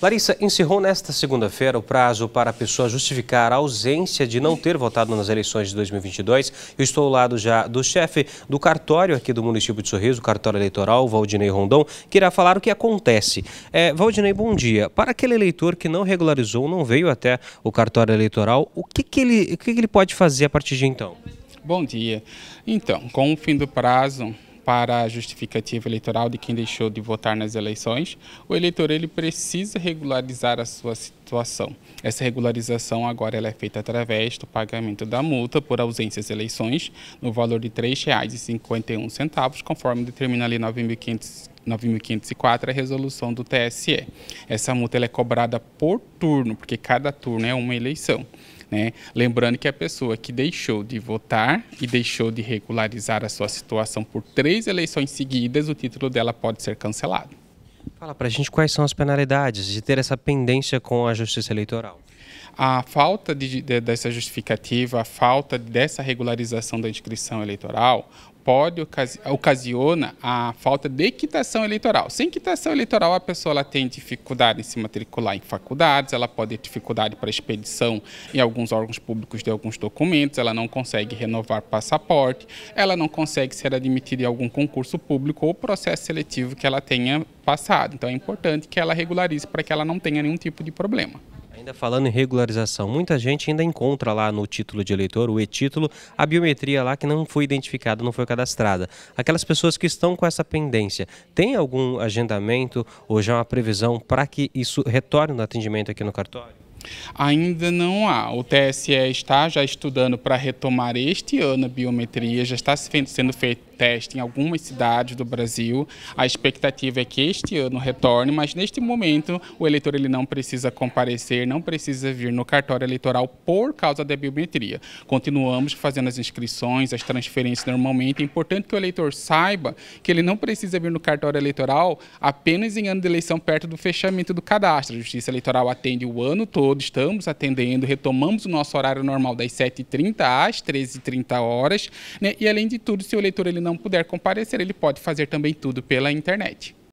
Larissa, encerrou nesta segunda-feira o prazo para a pessoa justificar a ausência de não ter votado nas eleições de 2022. Eu estou ao lado já do chefe do cartório aqui do município de Sorriso, cartório eleitoral, Valdinei Rondon, que irá falar o que acontece. É, Valdinei, bom dia. Para aquele eleitor que não regularizou, não veio até o cartório eleitoral, o que, que ele, o que, que ele pode fazer a partir de então? Bom dia. Então, com o fim do prazo, para a justificativa eleitoral de quem deixou de votar nas eleições, o eleitor ele precisa regularizar a sua situação. Essa regularização agora ela é feita através do pagamento da multa por ausência às eleições, no valor de R$ 3,51, conforme determina ali lei 9.504, a resolução do TSE. Essa multa é cobrada por turno, porque cada turno é uma eleição. Né? Lembrando que a pessoa que deixou de votar e deixou de regularizar a sua situação por três eleições seguidas, o título dela pode ser cancelado. Fala para a gente quais são as penalidades de ter essa pendência com a Justiça Eleitoral a falta de, de, dessa justificativa, a falta dessa regularização da inscrição eleitoral pode ocasi ocasiona a falta de quitação eleitoral. Sem quitação eleitoral, a pessoa ela tem dificuldade em se matricular em faculdades, ela pode ter dificuldade para expedição em alguns órgãos públicos de alguns documentos, ela não consegue renovar passaporte, ela não consegue ser admitida em algum concurso público ou processo seletivo que ela tenha passado. Então é importante que ela regularize para que ela não tenha nenhum tipo de problema. Ainda falando em regularização, muita gente ainda encontra lá no título de eleitor, o e-título, a biometria lá que não foi identificada, não foi cadastrada. Aquelas pessoas que estão com essa pendência, tem algum agendamento ou já uma previsão para que isso retorne no atendimento aqui no cartório? Ainda não há. O TSE está já estudando para retomar este ano a biometria, já está sendo feito teste em algumas cidades do Brasil. A expectativa é que este ano retorne, mas neste momento o eleitor ele não precisa comparecer, não precisa vir no cartório eleitoral por causa da biometria. Continuamos fazendo as inscrições, as transferências normalmente. É importante que o eleitor saiba que ele não precisa vir no cartório eleitoral apenas em ano de eleição perto do fechamento do cadastro. A Justiça Eleitoral atende o ano todo, estamos atendendo, retomamos o nosso horário normal das 7h30 às 13h30 horas. Né? E além de tudo, se o eleitor ele não não puder comparecer, ele pode fazer também tudo pela internet.